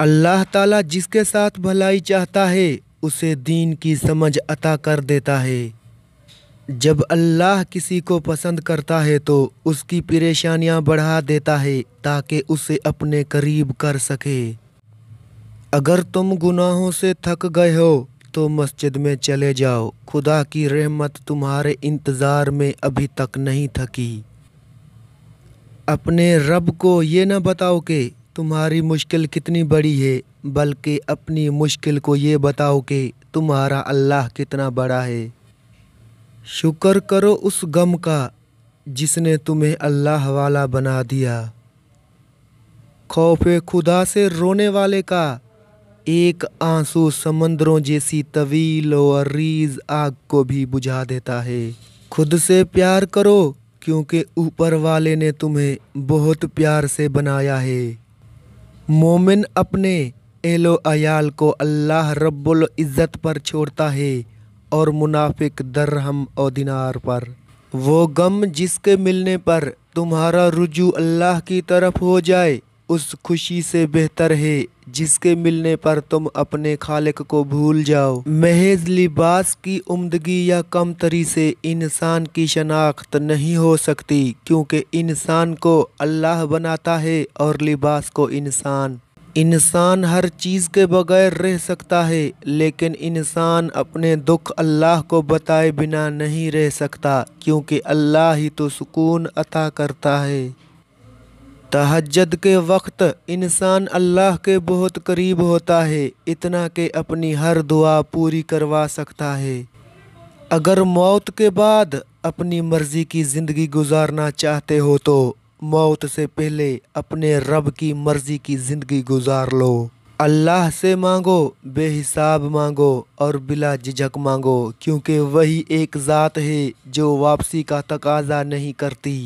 अल्लाह ताला जिसके साथ भलाई चाहता है उसे दीन की समझ अता कर देता है जब अल्लाह किसी को पसंद करता है तो उसकी परेशानियां बढ़ा देता है ताकि उसे अपने करीब कर सके अगर तुम गुनाहों से थक गए हो तो मस्जिद में चले जाओ खुदा की रहमत तुम्हारे इंतज़ार में अभी तक नहीं थकी अपने रब को ये न बताओ कि तुम्हारी मुश्किल कितनी बड़ी है बल्कि अपनी मुश्किल को ये बताओ कि तुम्हारा अल्लाह कितना बड़ा है शुक्र करो उस गम का जिसने तुम्हें अल्लाह वाला बना दिया खौफ खुदा से रोने वाले का एक आंसू समंदरों जैसी तवील और रीज आग को भी बुझा देता है खुद से प्यार करो क्योंकि ऊपर वाले ने तुम्हें बहुत प्यार से बनाया है मोमिन अपने एलो अयाल को अल्लाह रब्बुल इज़्ज़त पर छोड़ता है और मुनाफिक दरहम और दिनार पर वो गम जिसके मिलने पर तुम्हारा रुजू अल्लाह की तरफ हो जाए उस खुशी से बेहतर है जिसके मिलने पर तुम अपने खालिक को भूल जाओ महज लिबास की उमदगी या कमतरी से इंसान की शनाख्त नहीं हो सकती क्योंकि इंसान को अल्लाह बनाता है और लिबास को इंसान इंसान हर चीज़ के बगैर रह सकता है लेकिन इंसान अपने दुख अल्लाह को बताए बिना नहीं रह सकता क्योंकि अल्लाह ही तो सुकून अता करता है तहजद के वक्त इंसान अल्लाह के बहुत करीब होता है इतना कि अपनी हर दुआ पूरी करवा सकता है अगर मौत के बाद अपनी मर्ज़ी की ज़िंदगी गुजारना चाहते हो तो मौत से पहले अपने रब की मर्ज़ी की ज़िंदगी गुजार लो अल्लाह से मांगो बेहिसाब मांगो और बिला झिझक मांगो क्योंकि वही एक ज़ात है जो वापसी का तकाजा नहीं करती